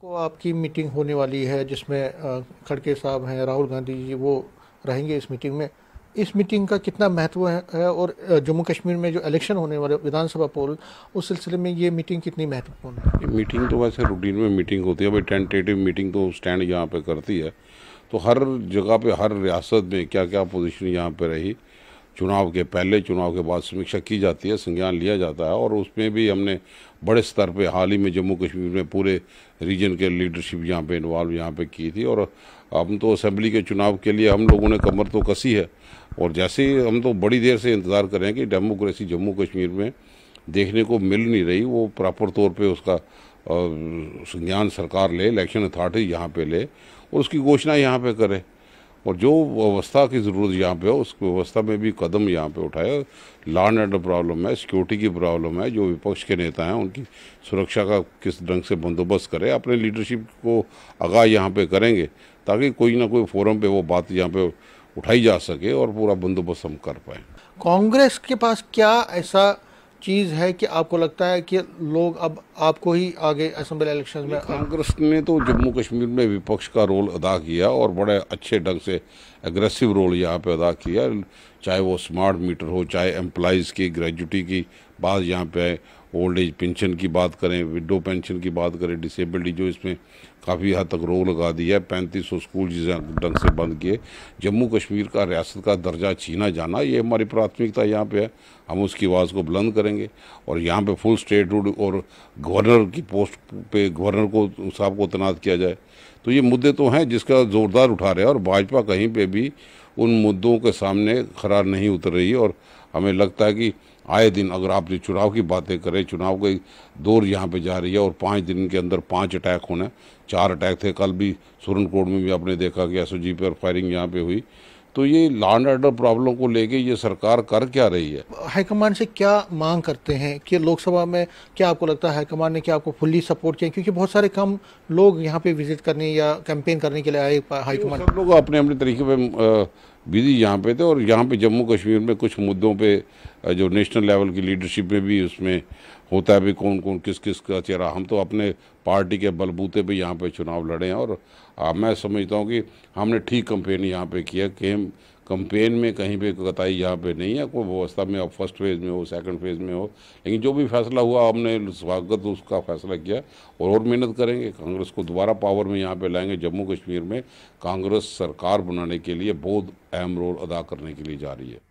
को आपकी मीटिंग होने वाली है जिसमें खड़के साहब हैं राहुल गांधी जी वो रहेंगे इस मीटिंग में इस मीटिंग का कितना महत्व है और जम्मू कश्मीर में जो इलेक्शन होने वाले विधानसभा पोल उस सिलसिले में ये मीटिंग कितनी महत्वपूर्ण है मीटिंग तो वैसे रूटीन में मीटिंग होती है भाई टेंटेटिव मीटिंग तो स्टैंड यहाँ पे करती है तो हर जगह पे हर रियासत में क्या क्या पोजीशन यहाँ पे रही चुनाव के पहले चुनाव के बाद समीक्षा की जाती है संज्ञान लिया जाता है और उसमें भी हमने बड़े स्तर पे हाल ही में जम्मू कश्मीर में पूरे रीजन के लीडरशिप यहाँ पे इन्वॉल्व यहाँ पे की थी और हम तो असेंबली के चुनाव के लिए हम लोगों ने कमर तो कसी है और जैसे ही हम तो बड़ी देर से इंतज़ार कर रहे हैं कि डेमोक्रेसी जम्मू कश्मीर में देखने को मिल नहीं रही वो प्रॉपर तौर पर उसका संज्ञान सरकार ले इलेक्शन अथॉरिटी यहाँ पर ले और उसकी घोषणा यहाँ पर करे और जो व्यवस्था की ज़रूरत यहाँ पे हो उस व्यवस्था में भी कदम यहाँ पे उठाए लॉ एंड प्रॉब्लम है सिक्योरिटी की प्रॉब्लम है जो विपक्ष के नेता हैं उनकी सुरक्षा का किस ढंग से बंदोबस्त करें अपने लीडरशिप को आगाह यहाँ पे करेंगे ताकि कोई ना कोई फोरम पे वो बात यहाँ पे उठाई जा सके और पूरा बंदोबस्त हम कर पाए कांग्रेस के पास क्या ऐसा चीज़ है कि आपको लगता है कि लोग अब आपको ही आगे असम्बली इलेक्शन में कांग्रेस ने तो जम्मू कश्मीर में विपक्ष का रोल अदा किया और बड़े अच्छे ढंग से एग्रेसिव रोल यहाँ पे अदा किया चाहे वो स्मार्ट मीटर हो चाहे एम्प्लाइज़ की ग्रेजुटी की बात यहाँ पे ओल्ड एज पेंशन की बात करें विडो पेंशन की बात करें डिसेबल्ड जो इसमें काफ़ी हद तक रोक लगा दी है पैंतीस सौ स्कूल जिसे ढंग से बंद किए जम्मू कश्मीर का रियासत का दर्जा छीना जाना ये हमारी प्राथमिकता यहाँ पे है हम उसकी आवाज़ को बुलंद करेंगे और यहाँ पे फुल स्टेट रूड और गवर्नर की पोस्ट पे गवर्नर को साहब को तैनात किया जाए तो ये मुद्दे तो हैं जिसका ज़ोरदार उठा रहे हैं और भाजपा कहीं पर भी उन मुद्दों के सामने खरार नहीं उतर रही और हमें लगता है कि आए दिन अगर आप जो चुनाव की बातें करें चुनाव का दौर यहाँ पे जा रही है और पाँच दिन के अंदर पांच अटैक होने चार अटैक थे कल भी सुरनकोट में भी आपने देखा कि एस पर फायरिंग यहाँ पे हुई तो ये लैंड ऑर्डर प्रॉब्लम को लेके ये सरकार कर क्या रही है हाईकमान से क्या मांग करते हैं कि लोकसभा में क्या आपको लगता है हाईकमान ने क्या आपको फुल्ली सपोर्ट किया क्योंकि बहुत सारे कम लोग यहाँ पे विजिट करने या कैंपेन करने के लिए आए हाईकमान लोग अपने अपने तरीके पे बिजी यहाँ पे थे और यहाँ पे जम्मू कश्मीर में कुछ मुद्दों पे जो नेशनल लेवल की लीडरशिप में भी उसमें होता है भी कौन कौन किस किस का चेहरा हम तो अपने पार्टी के बलबूते पे यहाँ पे चुनाव लड़े हैं और आ, मैं समझता हूँ कि हमने ठीक कंपेन यहाँ पे किया केम कंपेन में कहीं पे कताई यहाँ पे नहीं है कोई व्यवस्था में अब फर्स्ट फेज़ में हो सेकंड फेज़ में हो लेकिन जो भी फैसला हुआ हमने स्वागत उसका फैसला किया और और मेहनत करेंगे कांग्रेस को दोबारा पावर में यहाँ पे लाएंगे जम्मू कश्मीर में कांग्रेस सरकार बनाने के लिए बहुत अहम रोल अदा करने के लिए जा रही है